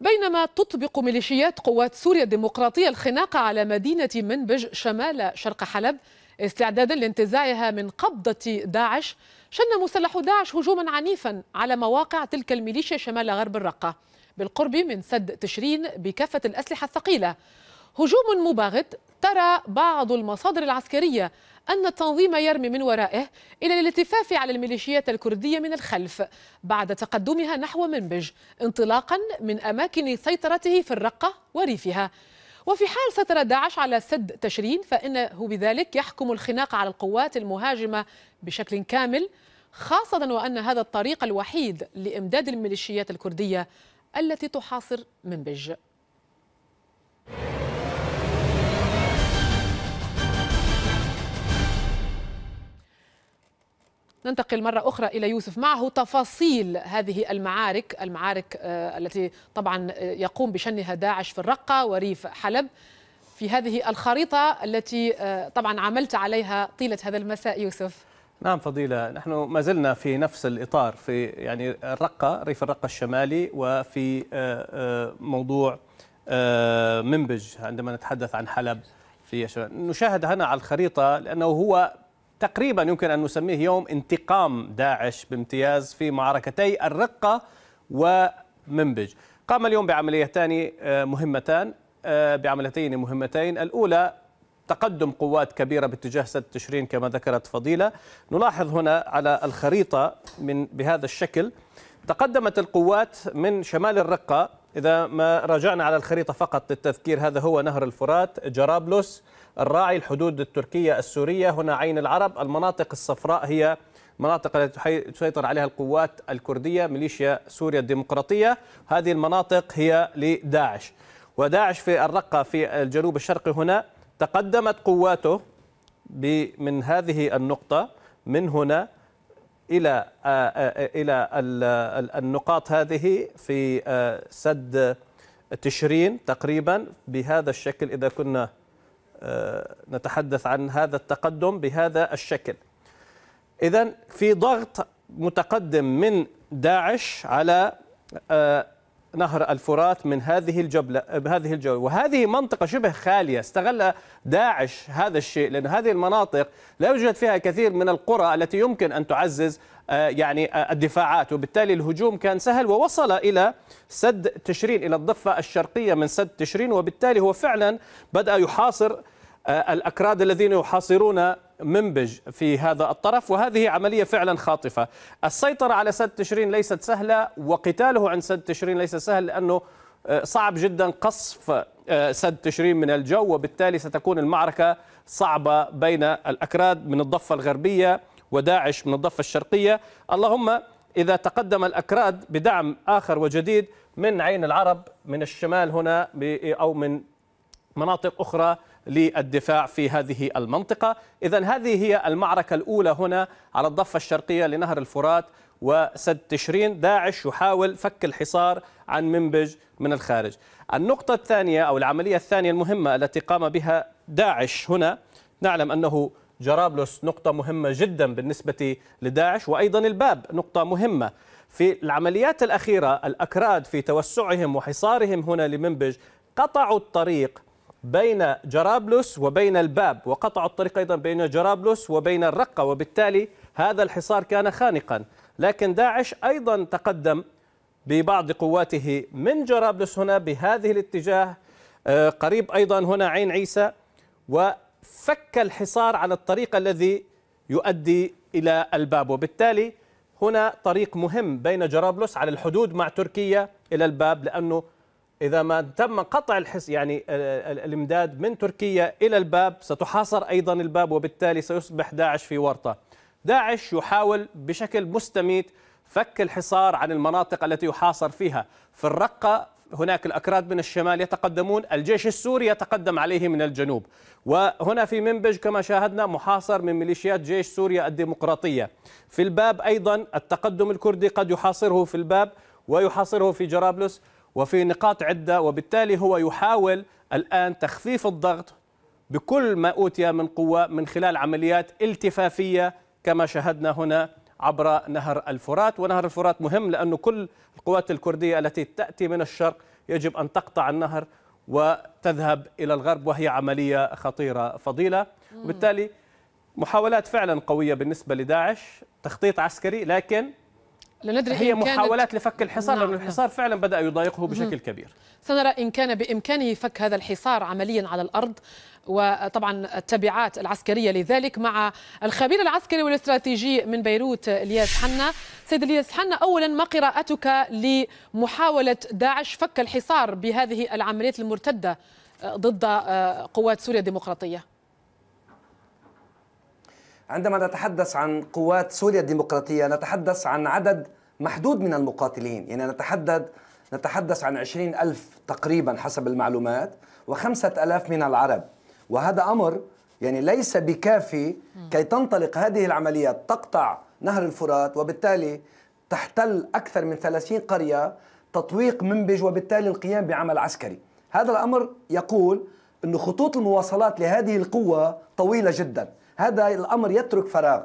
بينما تطبق ميليشيات قوات سوريا الديمقراطية الخناقة على مدينة منبج شمال شرق حلب استعدادا لانتزاعها من قبضة داعش شن مسلح داعش هجوما عنيفا على مواقع تلك الميليشيا شمال غرب الرقة بالقرب من سد تشرين بكافة الأسلحة الثقيلة هجوم مباغت ترى بعض المصادر العسكرية أن التنظيم يرمي من ورائه إلى الالتفاف على الميليشيات الكردية من الخلف بعد تقدمها نحو منبج انطلاقا من أماكن سيطرته في الرقة وريفها وفي حال سيطر داعش على سد تشرين فإنه بذلك يحكم الخناق على القوات المهاجمة بشكل كامل خاصة وأن هذا الطريق الوحيد لإمداد الميليشيات الكردية التي تحاصر منبج ننتقل مرة أخرى إلى يوسف معه تفاصيل هذه المعارك المعارك آه، التي طبعا آه، يقوم بشنها داعش في الرقة وريف حلب في هذه الخريطة التي آه، طبعا عملت عليها طيلة هذا المساء يوسف نعم فضيلة نحن ما زلنا في نفس الإطار في يعني الرقة ريف الرقة الشمالي وفي موضوع منبج عندما نتحدث عن حلب في نشاهد هنا على الخريطة لأنه هو تقريبا يمكن أن نسميه يوم انتقام داعش بامتياز في معركتي الرقة ومنبج قام اليوم بعمليتان آه، مهمتان آه، بعملتين مهمتين الأولى تقدم قوات كبيرة باتجاه سد تشرين كما ذكرت فضيلة نلاحظ هنا على الخريطة من بهذا الشكل تقدمت القوات من شمال الرقة إذا ما رجعنا على الخريطة فقط للتذكير هذا هو نهر الفرات جرابلس الراعي الحدود التركية السورية هنا عين العرب المناطق الصفراء هي مناطق التي تسيطر عليها القوات الكردية ميليشيا سوريا الديمقراطية هذه المناطق هي لداعش وداعش في الرقة في الجنوب الشرقي هنا تقدمت قواته من هذه النقطة من هنا إلى آه، آه، آه، إلى النقاط هذه في سد تشرين تقريبا بهذا الشكل إذا كنا نتحدث عن هذا التقدم بهذا الشكل إذا في ضغط متقدم من داعش على نهر الفرات من هذه الجبلة بهذه الجولة وهذه منطقة شبه خالية استغل داعش هذا الشيء لأن هذه المناطق لا يوجد فيها كثير من القرى التي يمكن أن تعزز آه، يعني آه، الدفاعات وبالتالي الهجوم كان سهل ووصل إلى سد تشرين إلى الضفة الشرقية من سد تشرين وبالتالي هو فعلا بدأ يحاصر آه، الأكراد الذين يحاصرون منبج في هذا الطرف وهذه عملية فعلا خاطفة السيطرة على سد تشرين ليست سهلة وقتاله عن سد تشرين ليس سهل لأنه آه، صعب جدا قصف آه، سد تشرين من الجو وبالتالي ستكون المعركة صعبة بين الأكراد من الضفة الغربية وداعش من الضفة الشرقية اللهم إذا تقدم الأكراد بدعم آخر وجديد من عين العرب من الشمال هنا أو من مناطق أخرى للدفاع في هذه المنطقة إذا هذه هي المعركة الأولى هنا على الضفة الشرقية لنهر الفرات وسد تشرين داعش يحاول فك الحصار عن منبج من الخارج النقطة الثانية أو العملية الثانية المهمة التي قام بها داعش هنا نعلم أنه جرابلس نقطة مهمة جدا بالنسبة لداعش وأيضا الباب نقطة مهمة في العمليات الأخيرة الأكراد في توسعهم وحصارهم هنا لمنبج قطعوا الطريق بين جرابلس وبين الباب وقطعوا الطريق أيضا بين جرابلس وبين الرقة وبالتالي هذا الحصار كان خانقا لكن داعش أيضا تقدم ببعض قواته من جرابلس هنا بهذه الاتجاه آه، قريب أيضا هنا عين عيسى وفك الحصار على الطريق الذي يؤدي إلى الباب وبالتالي هنا طريق مهم بين جرابلس على الحدود مع تركيا إلى الباب لأنه إذا ما تم قطع الحس يعني الإمداد من تركيا إلى الباب ستحاصر أيضا الباب وبالتالي سيصبح داعش في ورطة داعش يحاول بشكل مستميت فك الحصار عن المناطق التي يحاصر فيها في الرقة هناك الأكراد من الشمال يتقدمون الجيش السوري يتقدم عليه من الجنوب وهنا في منبج كما شاهدنا محاصر من ميليشيات جيش سوريا الديمقراطية في الباب أيضا التقدم الكردي قد يحاصره في الباب ويحاصره في جرابلس وفي نقاط عدة وبالتالي هو يحاول الآن تخفيف الضغط بكل ما أوتي من قوة من خلال عمليات التفافية كما شاهدنا هنا عبر نهر الفرات ونهر الفرات مهم لأنه كل القوات الكردية التي تأتي من الشرق يجب أن تقطع النهر وتذهب إلى الغرب وهي عملية خطيرة فضيلة وبالتالي محاولات فعلا قوية بالنسبة لداعش تخطيط عسكري لكن لندري هي محاولات لفك الحصار نعم لأن نعم. الحصار فعلا بدأ يضايقه بشكل كبير سنرى إن كان بإمكانه فك هذا الحصار عمليا على الأرض وطبعا التبعات العسكرية لذلك مع الخبير العسكري والاستراتيجي من بيروت الياس حنا سيد الياس حنا أولا ما قراءتك لمحاولة داعش فك الحصار بهذه العمليات المرتدة ضد قوات سوريا الديمقراطية عندما نتحدث عن قوات سوريا الديمقراطية نتحدث عن عدد محدود من المقاتلين يعني نتحدث نتحدث عن عشرين ألف تقريبا حسب المعلومات وخمسة ألاف من العرب وهذا أمر يعني ليس بكافي كي تنطلق هذه العمليات تقطع نهر الفرات وبالتالي تحتل أكثر من 30 قرية تطويق منبج وبالتالي القيام بعمل عسكري هذا الأمر يقول أن خطوط المواصلات لهذه القوة طويلة جداً هذا الأمر يترك فراغ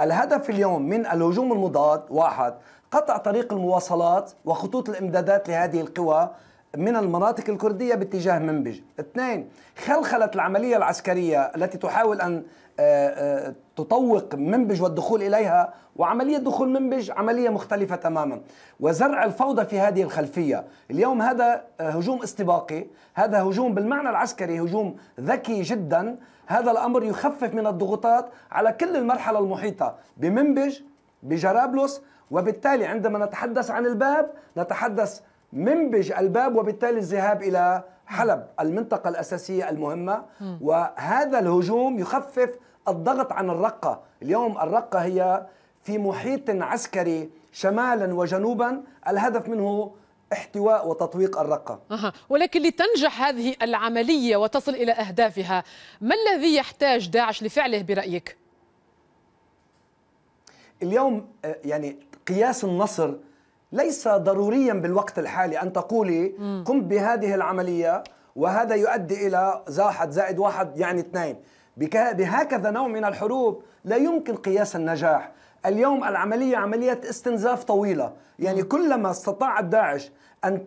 الهدف اليوم من الهجوم المضاد واحد قطع طريق المواصلات وخطوط الامدادات لهذه القوى من المناطق الكردية باتجاه منبج اثنين خلخله العملية العسكرية التي تحاول أن آه، آه، تطوق منبج والدخول إليها وعملية دخول منبج عملية مختلفة تماما وزرع الفوضى في هذه الخلفية اليوم هذا آه، هجوم استباقي هذا هجوم بالمعنى العسكري هجوم ذكي جدا هذا الأمر يخفف من الضغوطات على كل المرحلة المحيطة بمنبج بجرابلس وبالتالي عندما نتحدث عن الباب نتحدث منبج الباب وبالتالي الذهاب الى حلب المنطقه الاساسيه المهمه وهذا الهجوم يخفف الضغط عن الرقه اليوم الرقه هي في محيط عسكري شمالا وجنوبا الهدف منه احتواء وتطويق الرقه أه. ولكن لتنجح هذه العمليه وتصل الى اهدافها ما الذي يحتاج داعش لفعله برايك اليوم آه، يعني قياس النصر ليس ضروريا بالوقت الحالي أن تقولي قمت بهذه العملية وهذا يؤدي إلى زاحد زائد واحد يعني اثنين بهكذا نوع من الحروب لا يمكن قياس النجاح اليوم العملية عملية استنزاف طويلة يعني كلما استطاع داعش أن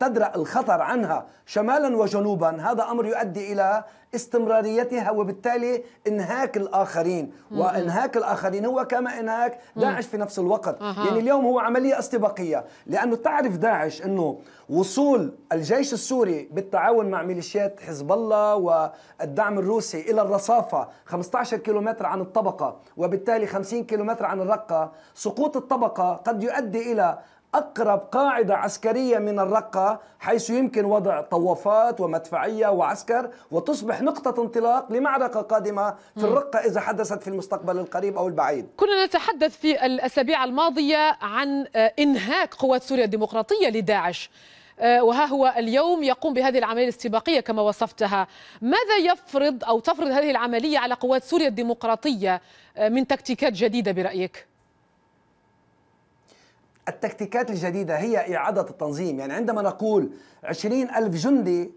تدرأ الخطر عنها شمالا وجنوبا هذا أمر يؤدي إلى استمراريتها وبالتالي انهاك الآخرين وانهاك الآخرين هو كما انهاك داعش في نفس الوقت يعني اليوم هو عملية استباقية لأنه تعرف داعش أنه وصول الجيش السوري بالتعاون مع ميليشيات حزب الله والدعم الروسي إلى الرصافة 15 كيلومتر عن الطبقة وبالتالي 50 كيلومتر عن الرقة سقوط الطبقة قد يؤدي إلى أقرب قاعدة عسكرية من الرقة حيث يمكن وضع طوافات ومدفعية وعسكر وتصبح نقطة انطلاق لمعركة قادمة في الرقة إذا حدثت في المستقبل القريب أو البعيد كنا نتحدث في الأسابيع الماضية عن آه، إنهاك قوات سوريا الديمقراطية لداعش آه، وها هو اليوم يقوم بهذه العملية الاستباقية كما وصفتها ماذا يفرض أو تفرض هذه العملية على قوات سوريا الديمقراطية آه، من تكتيكات جديدة برأيك؟ التكتيكات الجديدة هي إعادة التنظيم يعني عندما نقول عشرين ألف جندي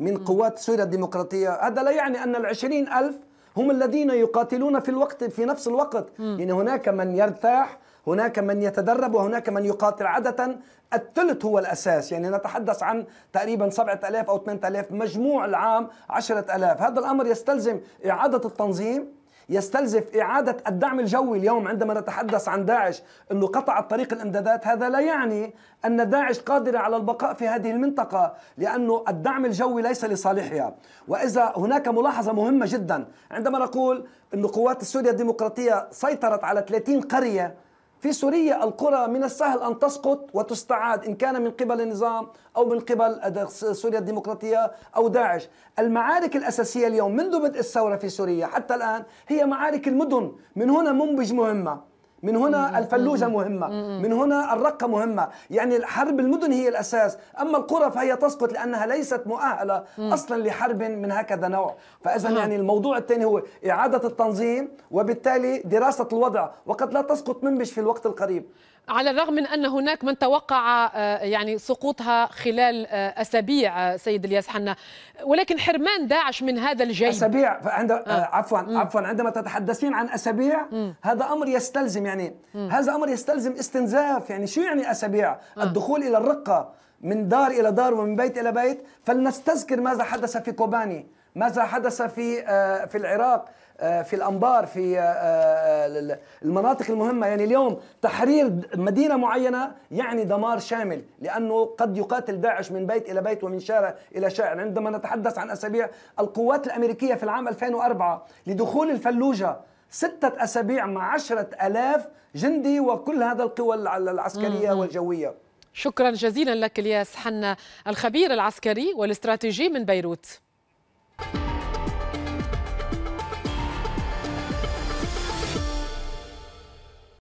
من قوات سوريا الديمقراطية هذا لا يعني أن العشرين ألف هم الذين يقاتلون في الوقت في نفس الوقت يعني هناك من يرتاح هناك من يتدرب وهناك من يقاتل عادة الثلث هو الأساس يعني نتحدث عن تقريبا 7000 أو 8000 مجموع العام 10000 هذا الأمر يستلزم إعادة التنظيم يستلزف إعادة الدعم الجوي اليوم عندما نتحدث عن داعش أنه قطعت طريق الإمدادات هذا لا يعني أن داعش قادرة على البقاء في هذه المنطقة لأنه الدعم الجوي ليس لصالحها وإذا هناك ملاحظة مهمة جدا عندما نقول أن قوات سوريا الديمقراطية سيطرت على 30 قرية في سوريا القرى من السهل أن تسقط وتستعاد إن كان من قبل النظام أو من قبل سوريا الديمقراطية أو داعش المعارك الأساسية اليوم منذ بدء الثورة في سوريا حتى الآن هي معارك المدن من هنا منبج مهمة من هنا الفلوجه مهمه من هنا الرقه مهمه يعني حرب المدن هي الاساس اما القرى فهي تسقط لانها ليست مؤهله اصلا لحرب من هكذا نوع فاذا يعني الموضوع الثاني هو اعاده التنظيم وبالتالي دراسه الوضع وقد لا تسقط منبش في الوقت القريب على الرغم من ان هناك من توقع آه، يعني سقوطها خلال آه، اسابيع آه، سيد الياس حنا ولكن حرمان داعش من هذا الجيب اسابيع عند عفوا عفوا عندما تتحدثين عن اسابيع هذا امر يستلزم يعني هذا امر يستلزم استنزاف يعني شو يعني اسابيع الدخول الى الرقه من دار الى دار ومن بيت الى بيت فلنستذكر ماذا حدث في كوباني ماذا حدث في آه، في العراق آه، في الانبار في آه، المناطق المهمه يعني اليوم تحرير مدينه معينه يعني دمار شامل لانه قد يقاتل داعش من بيت الى بيت ومن شارع الى شارع عندما نتحدث عن اسابيع القوات الامريكيه في العام 2004 لدخول الفلوجه ستة أسابيع مع عشرة ألاف جندي وكل هذا القوى العسكرية مم. والجوية شكرا جزيلا لك الياس حنا الخبير العسكري والاستراتيجي من بيروت